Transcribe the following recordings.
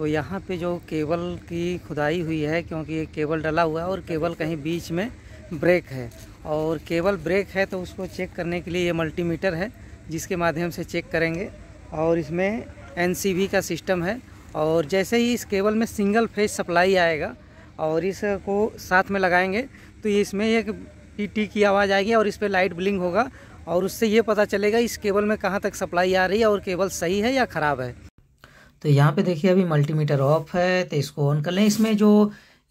तो यहाँ पे जो केबल की खुदाई हुई है क्योंकि ये केबल डला हुआ है और केबल कहीं बीच में ब्रेक है और केबल ब्रेक है तो उसको चेक करने के लिए ये मल्टीमीटर है जिसके माध्यम से चेक करेंगे और इसमें एन का सिस्टम है और जैसे ही इस केबल में सिंगल फेज सप्लाई आएगा और इसको साथ में लगाएंगे तो इसमें एक टी टी की आवाज़ आएगी और इस पर लाइट ब्लिंग होगा और उससे ये पता चलेगा इस केबल में कहाँ तक सप्लाई आ रही है और केबल सही है या ख़राब है तो यहाँ पे देखिए अभी मल्टीमीटर ऑफ है तो इसको ऑन कर लें इसमें जो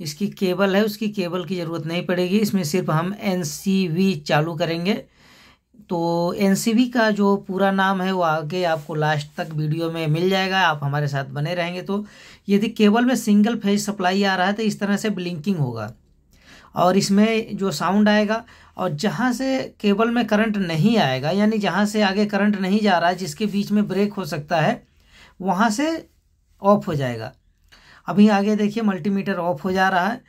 इसकी केबल है उसकी केबल की ज़रूरत नहीं पड़ेगी इसमें सिर्फ हम एन चालू करेंगे तो एन का जो पूरा नाम है वो आगे आपको लास्ट तक वीडियो में मिल जाएगा आप हमारे साथ बने रहेंगे तो यदि केबल में सिंगल फेज सप्लाई आ रहा है तो इस तरह से ब्लिंकिंग होगा और इसमें जो साउंड आएगा और जहाँ से केबल में करंट नहीं आएगा यानी जहाँ से आगे करंट नहीं जा रहा है जिसके बीच में ब्रेक हो सकता है वहाँ से ऑफ हो जाएगा अभी आगे देखिए मल्टीमीटर ऑफ हो जा रहा है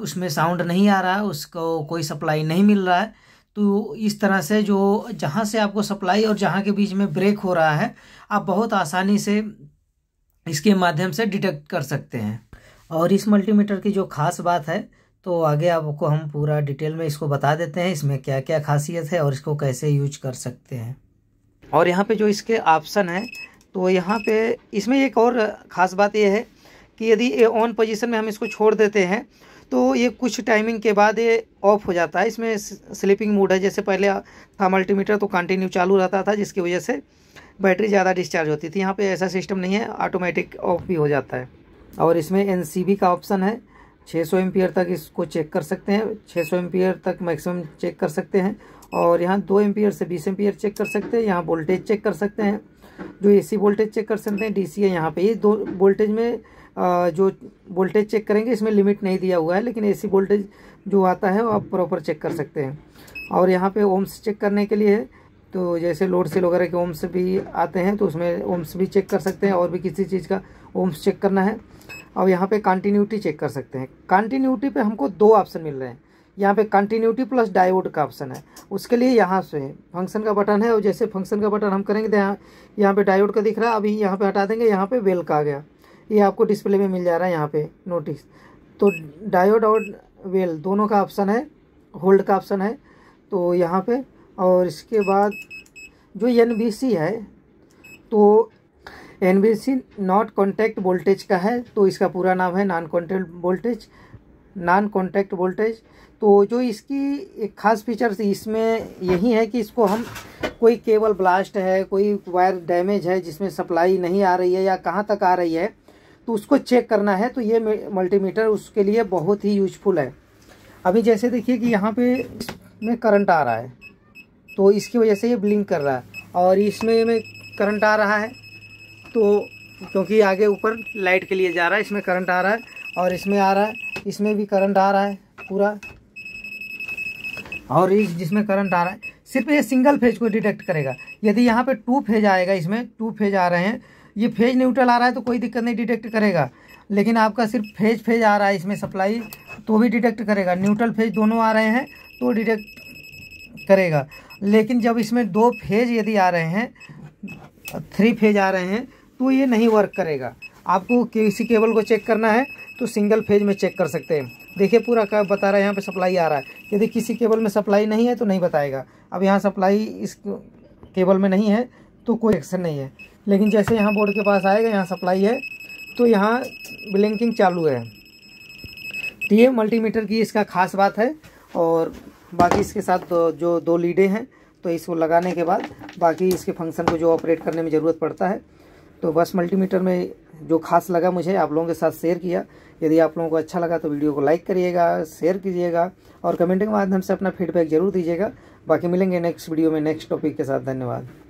उसमें साउंड नहीं आ रहा है उसको कोई सप्लाई नहीं मिल रहा है तो इस तरह से जो जहाँ से आपको सप्लाई और जहाँ के बीच में ब्रेक हो रहा है आप बहुत आसानी से इसके माध्यम से डिटेक्ट कर सकते हैं और इस मल्टीमीटर की जो खास बात है तो आगे आपको हम पूरा डिटेल में इसको बता देते हैं इसमें क्या क्या खासियत है और इसको कैसे यूज कर सकते हैं और यहाँ पे जो इसके ऑप्शन है तो यहाँ पे इसमें एक और ख़ास बात यह है कि यदि ये ऑन पोजीशन में हम इसको छोड़ देते हैं तो ये कुछ टाइमिंग के बाद ये ऑफ हो जाता है इसमें स्लीपिंग मोड है जैसे पहले था मल्टीमीटर तो कंटिन्यू चालू रहता था जिसकी वजह से बैटरी ज़्यादा डिस्चार्ज होती थी यहाँ पे ऐसा सिस्टम नहीं है ऑटोमेटिक ऑफ भी हो जाता है और इसमें एन का ऑप्शन है 600 सौ तक इसको चेक कर सकते हैं 600 सौ तक मैक्सिमम चेक कर सकते हैं और यहाँ दो एम से बीस एम चेक कर सकते हैं यहाँ वोल्टेज चेक कर सकते हैं जो एसी वोल्टेज चेक कर सकते हैं डीसी है यहाँ पे ये दो वोल्टेज में जो वोल्टेज चेक करेंगे इसमें लिमिट नहीं दिया हुआ है लेकिन एसी वोल्टेज जो आता है वो आप प्रॉपर चेक कर सकते हैं और यहाँ पे ओम्स चेक करने के लिए तो जैसे लोड सेल वगैरह के ओम्स भी आते हैं तो उसमें ओम्स भी चेक कर सकते हैं और भी किसी चीज़ का ओम्स चेक करना है और यहाँ पे कंटिन्यूटी चेक कर सकते हैं कंटिन्यूटी पे हमको दो ऑप्शन मिल रहे हैं यहाँ पे कंटिन्यूटी प्लस डायोड का ऑप्शन है उसके लिए यहाँ से फंक्शन का बटन है और जैसे फंक्शन का बटन हम करेंगे तो यहाँ यहाँ पर डायोड का दिख रहा है अभी यहाँ पे हटा देंगे यहाँ पे वेल का आ गया ये आपको डिस्प्ले में मिल जा रहा है यहाँ पे नोटिस तो डायोड और वेल दोनों का ऑप्शन है होल्ड का ऑप्शन है तो यहाँ पर और इसके बाद जो एन है तो एन नॉट कॉन्टैक्ट वोल्टेज का है तो इसका पूरा नाम है non contact voltage non contact voltage तो जो इसकी एक खास फीचर्स इसमें यही है कि इसको हम कोई केबल ब्लास्ट है कोई वायर डैमेज है जिसमें सप्लाई नहीं आ रही है या कहाँ तक आ रही है तो उसको चेक करना है तो ये मल्टीमीटर उसके लिए बहुत ही यूजफुल है अभी जैसे देखिए कि यहाँ पे में करंट आ रहा है तो इसकी वजह से ये ब्लिंक कर रहा है और इसमें में करंट आ रहा है तो क्योंकि आगे ऊपर लाइट के लिए जा रहा है इसमें करंट आ रहा है और इसमें आ रहा है इसमें भी करंट आ रहा है पूरा और इस जिसमें करंट आ रहा है सिर्फ ये सिंगल फेज को डिटेक्ट करेगा यदि यहाँ पे टू फेज आएगा इसमें टू फेज आ रहे हैं ये फेज न्यूट्रल आ रहा है तो कोई दिक्कत नहीं डिटेक्ट करेगा लेकिन आपका सिर्फ फेज फेज आ रहा है इसमें सप्लाई तो भी डिटेक्ट करेगा न्यूट्रल फेज दोनों आ रहे हैं तो डिटेक्ट करेगा लेकिन जब इसमें दो फेज यदि आ रहे हैं थ्री फेज आ रहे हैं तो ये नहीं वर्क करेगा आपको किसी केबल को चेक करना है तो सिंगल फेज में चेक कर सकते हैं देखिए पूरा का बता रहा है यहाँ पे सप्लाई आ रहा है यदि किसी केबल में सप्लाई नहीं है तो नहीं बताएगा अब यहाँ सप्लाई इस केबल में नहीं है तो कोई एक्शन नहीं है लेकिन जैसे यहाँ बोर्ड के पास आएगा यहाँ सप्लाई है तो यहाँ ब्लिंकिंग चालू है तो ये मल्टीमीटर की इसका खास बात है और बाकी इसके साथ दो, जो दो लीडें हैं तो इसको लगाने के बाद बाकी इसके फंक्शन को जो ऑपरेट करने में ज़रूरत पड़ता है तो बस मल्टीमीटर में जो खास लगा मुझे आप लोगों के साथ शेयर किया यदि आप लोगों को अच्छा लगा तो वीडियो को लाइक करिएगा शेयर कीजिएगा और कमेंट के माध्यम से अपना फीडबैक जरूर दीजिएगा बाकी मिलेंगे नेक्स्ट वीडियो में नेक्स्ट टॉपिक के साथ धन्यवाद